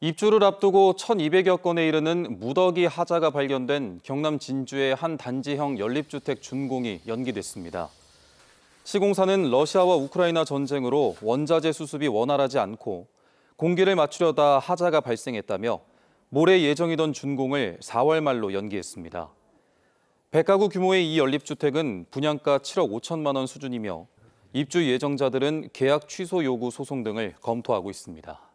입주를 앞두고 1,200여 건에 이르는 무더기 하자가 발견된 경남 진주의 한 단지형 연립주택 준공이 연기됐습니다. 시공사는 러시아와 우크라이나 전쟁으로 원자재 수습이 원활하지 않고 공기를 맞추려다 하자가 발생했다며 모레 예정이던 준공을 4월 말로 연기했습니다. 100가구 규모의 이 연립주택은 분양가 7억 5천만 원 수준이며 입주 예정자들은 계약 취소 요구 소송 등을 검토하고 있습니다.